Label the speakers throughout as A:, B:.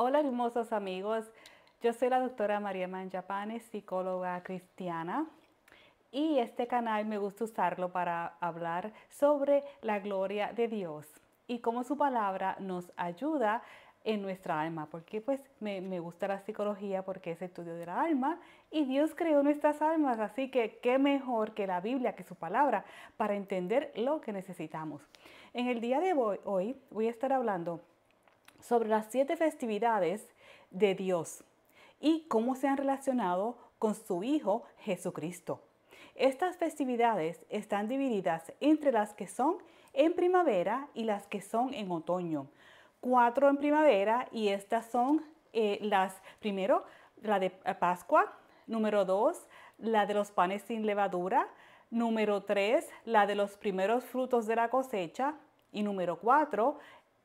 A: Hola hermosos amigos, yo soy la doctora María Manjapanes, psicóloga cristiana y este canal me gusta usarlo para hablar sobre la gloria de Dios y cómo su palabra nos ayuda en nuestra alma, porque pues me, gusta la psicología porque es estudio de la alma y Dios creó nuestras almas, así que qué mejor que la Biblia, que su palabra, para entender lo que necesitamos. En el día de hoy voy a estar hablando sobre las siete festividades de Dios y cómo se han relacionado con su Hijo Jesucristo. Estas festividades están divididas entre las que son en primavera y las que son en otoño. Cuatro en primavera y estas son eh, las, primero, la de Pascua, número dos, la de los panes sin levadura, número tres, la de los primeros frutos de la cosecha y número cuatro,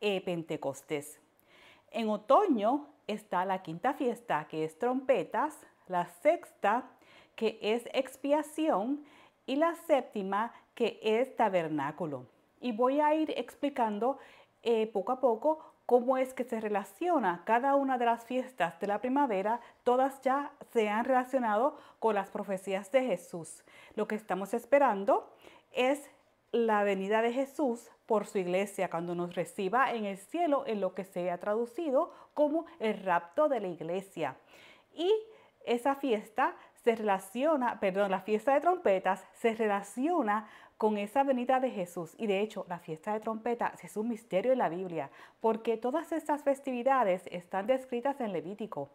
A: eh, Pentecostés. En otoño está la quinta fiesta, que es trompetas, la sexta, que es expiación, y la séptima, que es tabernáculo. Y voy a ir explicando eh, poco a poco cómo es que se relaciona cada una de las fiestas de la primavera, todas ya se han relacionado con las profecías de Jesús. Lo que estamos esperando es la venida de Jesús por su iglesia cuando nos reciba en el cielo en lo que se ha traducido como el rapto de la iglesia. Y esa fiesta se relaciona, perdón, la fiesta de trompetas se relaciona con esa venida de Jesús. Y de hecho, la fiesta de trompetas es un misterio en la Biblia, porque todas estas festividades están descritas en Levítico.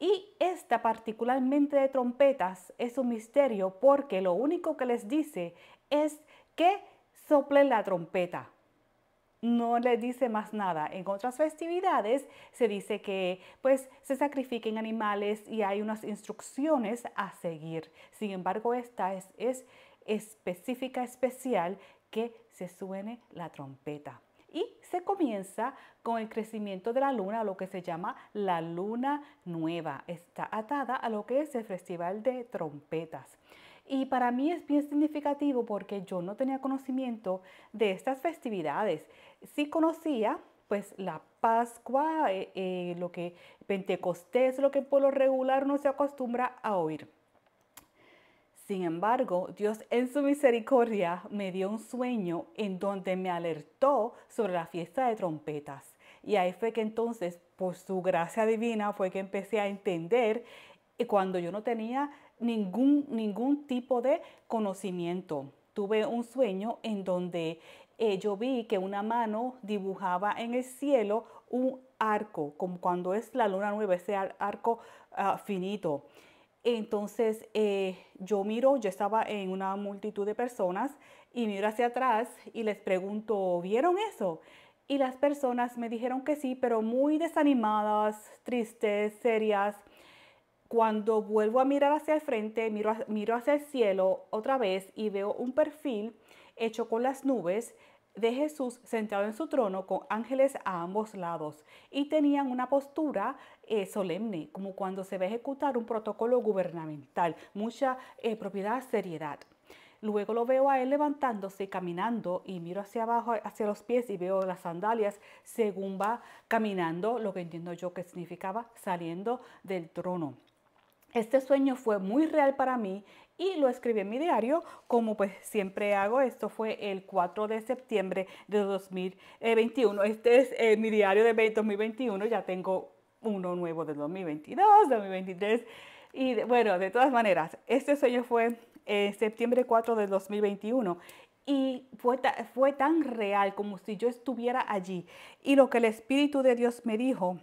A: Y esta particularmente de trompetas es un misterio porque lo único que les dice es que sople la trompeta. No le dice más nada. En otras festividades se dice que pues se sacrifiquen animales y hay unas instrucciones a seguir. Sin embargo, esta es específica, especial, que se suene la trompeta. Y se comienza con el crecimiento de la luna, lo que se llama la luna nueva. Está atada a lo que es el Festival de Trompetas. Y para mí es bien significativo porque yo no tenía conocimiento de estas festividades. Sí conocía pues la Pascua, eh, eh, lo que Pentecostés, lo que por lo regular no se acostumbra a oír. Sin embargo, Dios en su misericordia me dio un sueño en donde me alertó sobre la fiesta de trompetas. Y ahí fue que entonces, por su gracia divina, fue que empecé a entender eh, cuando yo no tenía ningún, ningún tipo de conocimiento. Tuve un sueño en donde eh, yo vi que una mano dibujaba en el cielo un arco, como cuando es la luna nueva, ese arco ah, finito. Entonces eh, yo miro, yo estaba en una multitud de personas y miro hacia atrás y les pregunto, ¿vieron eso? Y las personas me dijeron que sí, pero muy desanimadas, tristes, serias. Cuando vuelvo a mirar hacia el frente, miro, miro hacia el cielo otra vez y veo un perfil hecho con las nubes de Jesús sentado en su trono con ángeles a ambos lados y tenían una postura eh, solemne, como cuando se va a ejecutar un protocolo gubernamental, mucha eh, propiedad, seriedad. Luego lo veo a él levantándose, caminando y miro hacia abajo, hacia los pies y veo las sandalias según va caminando, lo que entiendo yo que significaba saliendo del trono. Este sueño fue muy real para mí y lo escribí en mi diario, como pues siempre hago. Esto fue el 4 de septiembre de 2021. Este es eh, mi diario de 2021. Ya tengo uno nuevo de 2022, 2023. Y bueno, de todas maneras, este sueño fue septiembre 4 de 2021 y fue, fue tan real como si yo estuviera allí. Y lo que el Espíritu de Dios me dijo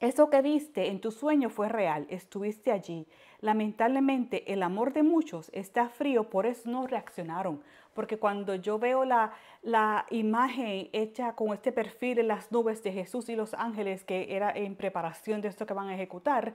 A: eso que viste en tu sueño fue real, estuviste allí. Lamentablemente el amor de muchos está frío, por eso no reaccionaron. Porque cuando yo veo la, imagen hecha con este perfil en las nubes de Jesús y los ángeles, que era en preparación de esto que van a ejecutar,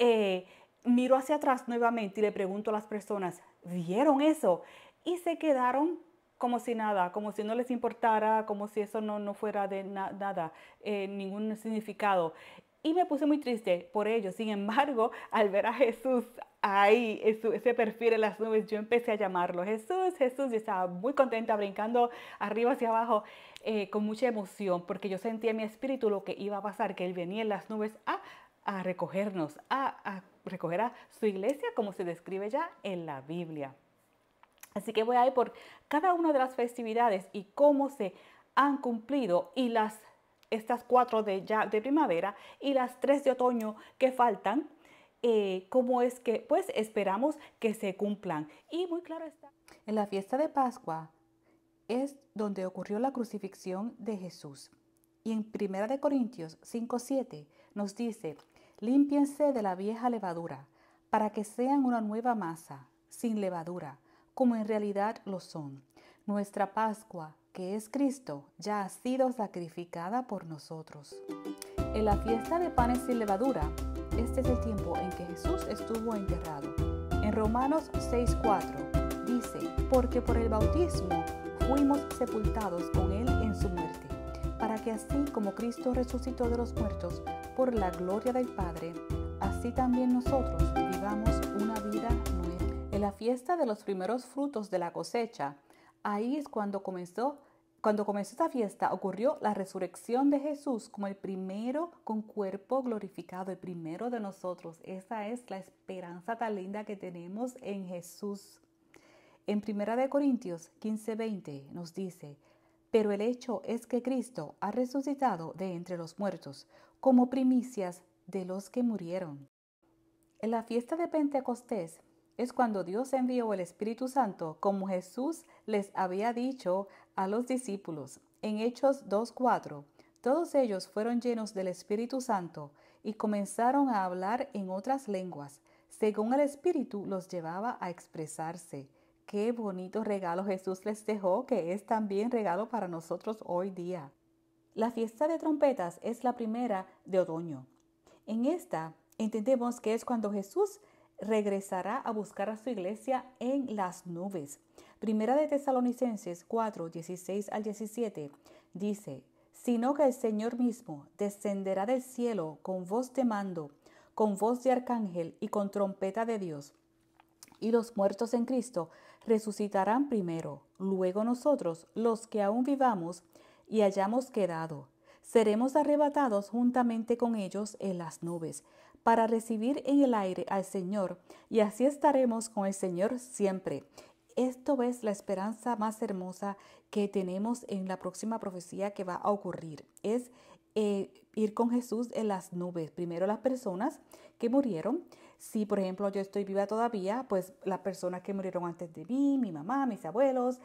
A: eh, miro hacia atrás nuevamente y le pregunto a las personas, ¿vieron eso? Y se quedaron como si nada, como si no les importara, como si eso no, no fuera de nada, eh, ningún significado y me puse muy triste por ello. Sin embargo, al ver a Jesús ahí, ese perfil en las nubes, yo empecé a llamarlo Jesús, Jesús, Y estaba muy contenta, brincando arriba hacia abajo, eh, con mucha emoción, porque yo sentía en mi espíritu lo que iba a pasar, que Él venía en las nubes a, recogernos, a, a recoger a su iglesia, como se describe ya en la Biblia. Así que voy a ir por cada una de las festividades y cómo se han cumplido y las estas cuatro de, ya, de primavera y las tres de otoño que faltan, eh, cómo es que pues esperamos que se cumplan. Y muy claro está. En la fiesta de Pascua es donde ocurrió la crucifixión de Jesús. Y en Primera de Corintios 5:7 nos dice, límpiense de la vieja levadura, para que sean una nueva masa, sin levadura, como en realidad lo son. Nuestra Pascua que es Cristo, ya ha sido sacrificada por nosotros. En la fiesta de panes sin levadura, este es el tiempo en que Jesús estuvo enterrado. En Romanos 6:4 dice, porque por el bautismo fuimos sepultados con Él en su muerte, para que así como Cristo resucitó de los muertos por la gloria del Padre, así también nosotros vivamos una vida nueva. En la fiesta de los primeros frutos de la cosecha, Ahí es cuando comenzó, cuando comenzó esta fiesta, ocurrió la resurrección de Jesús como el primero con cuerpo glorificado, el primero de nosotros. Esa es la esperanza tan linda que tenemos en Jesús. En Primera de Corintios 15:20 nos dice, pero el hecho es que Cristo ha resucitado de entre los muertos, como primicias de los que murieron. En la fiesta de Pentecostés es cuando Dios envió el Espíritu Santo, como Jesús les había dicho a los discípulos en Hechos 2.4. Todos ellos fueron llenos del Espíritu Santo y comenzaron a hablar en otras lenguas, según el Espíritu los llevaba a expresarse. Qué bonito regalo Jesús les dejó, que es también regalo para nosotros hoy día. La fiesta de trompetas es la primera de otoño. En esta entendemos que es cuando Jesús regresará a buscar a su iglesia en las nubes. Primera de Tesalonicenses 4, 16 al 17 dice, sino que el Señor mismo descenderá del cielo con voz de mando, con voz de arcángel y con trompeta de Dios. Y los muertos en Cristo resucitarán primero, luego nosotros, los que aún vivamos y hayamos quedado, seremos arrebatados juntamente con ellos en las nubes para recibir en el aire al Señor, y así estaremos con el Señor siempre. Esto es la esperanza más hermosa que tenemos en la próxima profecía que va a ocurrir. Es eh, ir con Jesús en las nubes. Primero las personas que murieron. Si, por ejemplo, yo estoy viva todavía, pues las personas que murieron antes de mí, mi mamá, mis abuelos,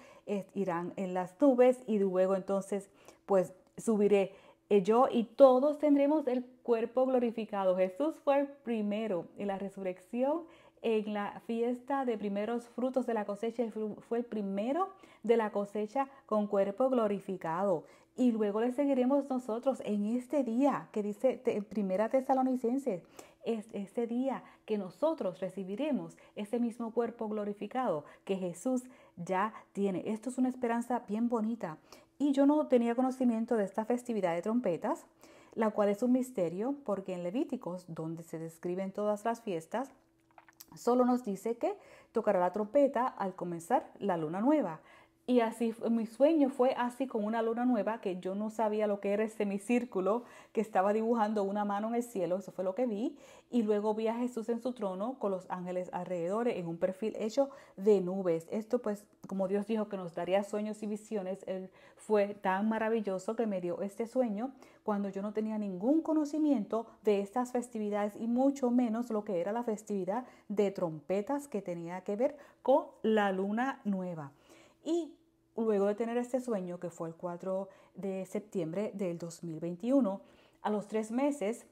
A: irán en las nubes y luego entonces, pues subiré eh, yo y todos tendremos el cuerpo glorificado. Jesús fue el primero en la resurrección, en la fiesta de primeros frutos de la cosecha, fue el primero de la cosecha con cuerpo glorificado. Y luego le seguiremos nosotros en este día que dice en Primera Tesalonicenses, es ese día que nosotros recibiremos ese mismo cuerpo glorificado que Jesús ya tiene. Esto es una esperanza bien bonita. Y yo no tenía conocimiento de esta festividad de trompetas la cual es un misterio porque en Levíticos, donde se describen todas las fiestas, solo nos dice que tocará la trompeta al comenzar la luna nueva. Y así mi sueño fue así con una luna nueva, que yo no sabía lo que era el semicírculo, que estaba dibujando una mano en el cielo, eso fue lo que vi. Y luego vi a Jesús en su trono con los ángeles alrededor en un perfil hecho de nubes. Esto pues, como Dios dijo que nos daría sueños y visiones, él fue tan maravilloso que me dio este sueño cuando yo no tenía ningún conocimiento de estas festividades y mucho menos lo que era la festividad de trompetas que tenía que ver con la luna nueva. Y luego de tener este sueño, que fue el 4 de septiembre del 2021, a los tres meses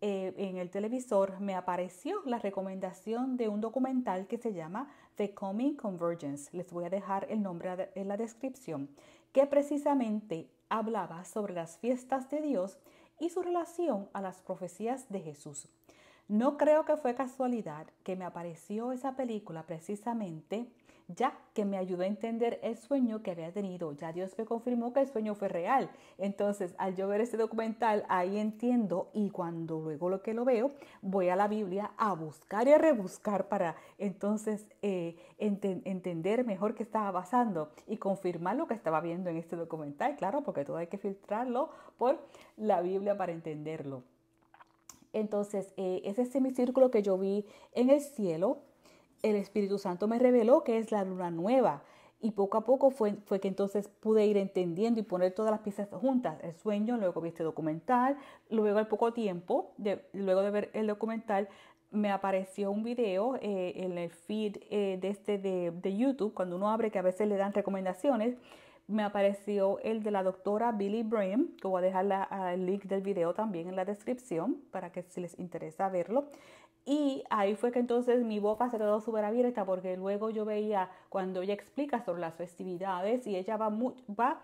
A: eh, en el televisor me apareció la recomendación de un documental que se llama The Coming Convergence. Les voy a dejar el nombre en la descripción, que precisamente hablaba sobre las fiestas de Dios y su relación a las profecías de Jesús. No creo que fue casualidad que me apareció esa película precisamente ya que me ayudó a entender el sueño que había tenido. Ya Dios me confirmó que el sueño fue real. Entonces, al yo ver este documental, ahí entiendo y cuando luego lo que lo veo, voy a la Biblia a buscar y a rebuscar para entonces eh, entender mejor qué estaba pasando y confirmar lo que estaba viendo en este documental. Claro, porque todo hay que filtrarlo por la Biblia para entenderlo. Entonces, eh, ese semicírculo que yo vi en el cielo, el Espíritu Santo me reveló que es la luna nueva. Y poco a poco fue, fue, que entonces pude ir entendiendo y poner todas las piezas juntas. El sueño, luego vi este documental, luego al poco tiempo, luego de ver el documental, me apareció un video eh, en el feed eh, de, este de, de, YouTube, cuando uno abre que a veces le dan recomendaciones, me apareció el de la doctora Billy Brim, que voy a dejar el link del video también en la descripción para que si les interesa verlo. Y ahí fue que entonces mi boca se quedó súper abierta porque luego yo veía cuando ella explica sobre las festividades y ella va, va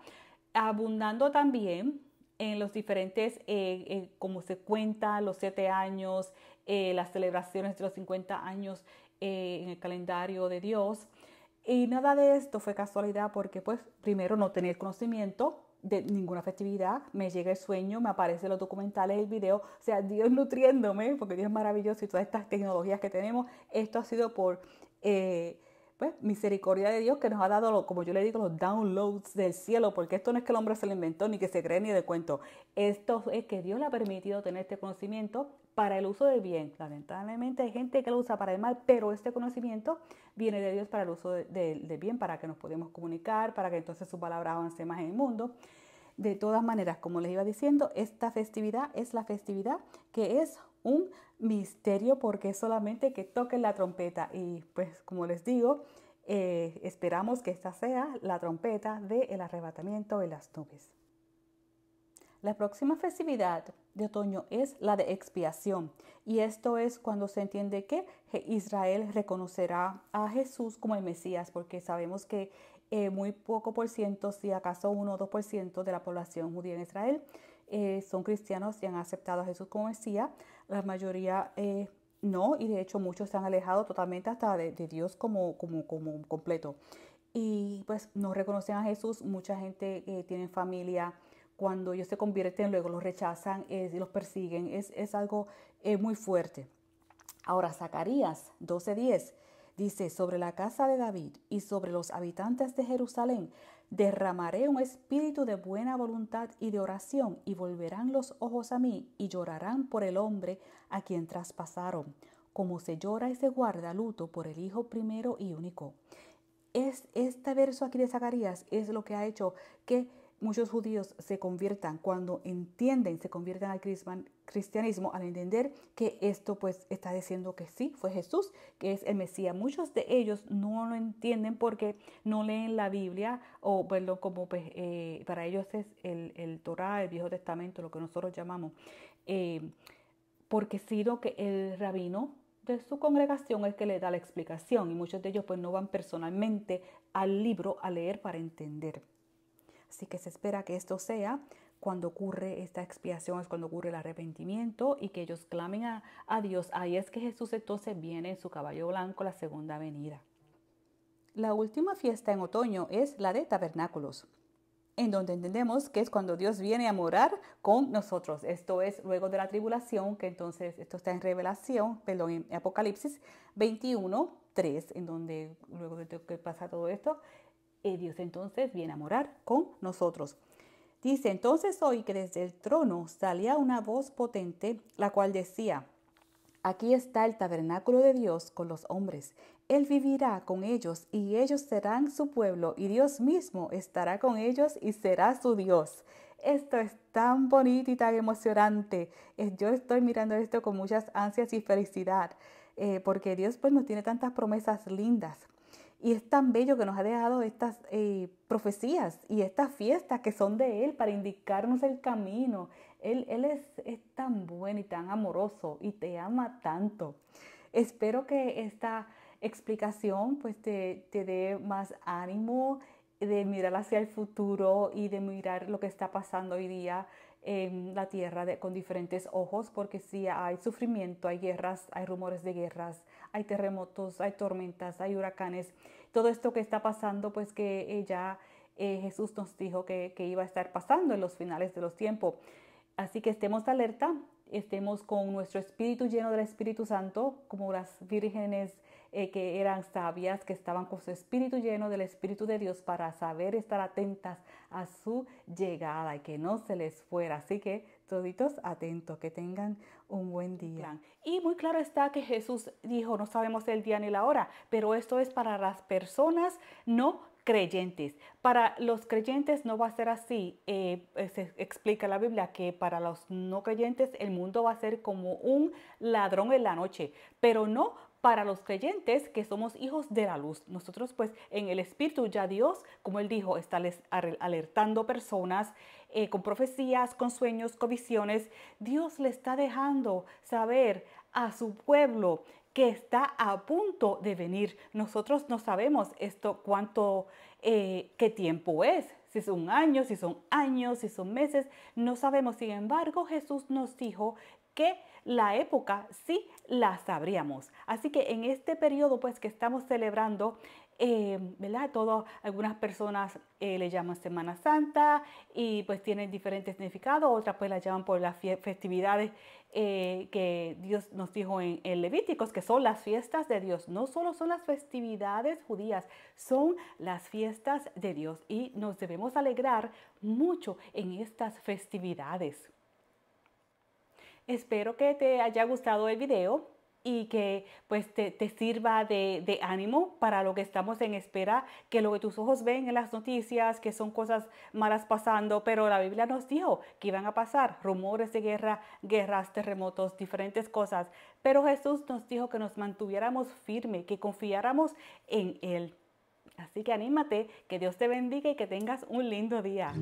A: abundando también en los diferentes, eh, eh, como se cuenta, los siete años, eh, las celebraciones de los 50 años en el calendario de Dios. Y nada de esto fue casualidad porque pues primero no tenía el conocimiento de ninguna festividad, me llega el sueño, me aparecen los documentales, el video, o sea, Dios nutriéndome, porque Dios es maravilloso y todas estas tecnologías que tenemos, esto ha sido por... Eh, pues, misericordia de Dios que nos ha dado, como yo le digo, los downloads del cielo, porque esto no es que el hombre se lo inventó, ni que se cree, ni de cuento. Esto es que Dios le ha permitido tener este conocimiento para el uso del bien. Lamentablemente hay gente que lo usa para el mal, pero este conocimiento viene de Dios para el uso del de, bien, para que nos podamos comunicar, para que entonces su palabra avance más en el mundo. De todas maneras, como les iba diciendo, esta festividad es la festividad que es un misterio porque solamente que toquen la trompeta. Y pues como les digo, eh, esperamos que esta sea la trompeta del arrebatamiento de las nubes. La próxima festividad de otoño es la de expiación y esto es cuando se entiende que Israel reconocerá a Jesús como el Mesías porque sabemos que eh, muy poco por ciento, si acaso 1 o 2 por ciento de la población judía en Israel eh, son cristianos y han aceptado a Jesús como decía, La mayoría eh, no, y de hecho muchos se han alejado totalmente hasta de, Dios como, como, como, completo. Y pues no reconocen a Jesús, mucha gente eh, tiene familia, cuando ellos se convierten luego los rechazan y los persiguen, es, es algo muy fuerte. Ahora, Zacarías 12:10 dice, sobre la casa de David y sobre los habitantes de Jerusalén derramaré un espíritu de buena voluntad y de oración, y volverán los ojos a mí, y llorarán por el hombre a quien traspasaron, como se llora y se guarda luto por el Hijo primero y único. Es, este verso aquí de Zacarías es lo que ha hecho que muchos judíos se conviertan, cuando entienden, se conviertan al cristianismo, al entender que esto pues está diciendo que sí, fue Jesús, que es el Mesías. Muchos de ellos no lo entienden porque no leen la Biblia o, bueno, como pues, eh, para ellos es el, el Torah, el Viejo Testamento, lo que nosotros llamamos, eh, porque sino que el rabino de su congregación es que le da la explicación y muchos de ellos pues no van personalmente al libro a leer para entender. Así que se espera que esto sea cuando ocurre esta expiación, es cuando ocurre el arrepentimiento y que ellos clamen a, Dios. Ahí es que Jesús entonces viene en su caballo blanco, la segunda venida. La última fiesta en otoño es la de tabernáculos en donde entendemos que es cuando Dios viene a morar con nosotros. Esto es luego de la tribulación, que entonces esto está en Revelación, perdón, en Apocalipsis 21, 3, en donde luego de que pasa todo esto, y Dios entonces viene a morar con nosotros. Dice, entonces hoy que desde el trono salía una voz potente, la cual decía, aquí está el tabernáculo de Dios con los hombres, Él vivirá con ellos y ellos serán su pueblo y Dios mismo estará con ellos y será su Dios. Esto es tan bonito y tan emocionante. Eh, yo estoy mirando esto con muchas ansias y felicidad, eh, porque Dios pues nos tiene tantas promesas lindas y es tan bello que nos ha dejado estas eh, profecías y estas fiestas que son de Él para indicarnos el camino. Él, es, tan bueno y tan amoroso y te ama tanto. Espero que esta explicación pues te, te dé más ánimo de mirar hacia el futuro y de mirar lo que está pasando hoy día la tierra con diferentes ojos, porque si hay sufrimiento, hay guerras, hay rumores de guerras, hay terremotos, hay tormentas, hay huracanes, todo esto que está pasando, pues que ya eh, Jesús nos dijo que, que iba a estar pasando en los finales de los tiempos. Así que estemos alerta estemos con nuestro espíritu lleno del Espíritu Santo, como las vírgenes eh, que eran sabias, que estaban con su espíritu lleno del Espíritu de Dios para saber estar atentas a su llegada y que no se les fuera. Así que toditos atentos, que tengan un buen día. Y muy claro está que Jesús dijo, no sabemos el día ni la hora, pero esto es para las personas no creyentes. Para los creyentes no va a ser así. Eh, se explica la Biblia que para los no creyentes el mundo va a ser como un ladrón en la noche, pero no para los creyentes que somos hijos de la luz. Nosotros pues en el Espíritu ya Dios, como él dijo, está alertando personas eh, con profecías, con sueños, con visiones. Dios le está dejando saber a su pueblo está a punto de venir. Nosotros no sabemos esto cuánto, eh, qué tiempo es, si son años, si son años, si son meses, no sabemos. Sin embargo, Jesús nos dijo que la época sí la sabríamos. Así que en este periodo pues que estamos celebrando Em, ¿verdad? algunas personas eh, le llaman Semana Santa y pues tienen diferentes significados, otras pues la llaman por las festividades eh, que Dios nos dijo en, Levíticos, que son las fiestas de Dios. No solo son las festividades judías, son las fiestas de Dios y nos debemos alegrar mucho en estas festividades. Espero que te haya gustado el video y que pues te, sirva de, de, ánimo para lo que estamos en espera, que lo que tus ojos ven en las noticias, que son cosas malas pasando, pero la Biblia nos dijo que iban a pasar rumores de guerra, guerras, terremotos, diferentes cosas, pero Jesús nos dijo que nos mantuviéramos firme, que confiáramos en Él. Así que anímate, que Dios te bendiga y que tengas un lindo día.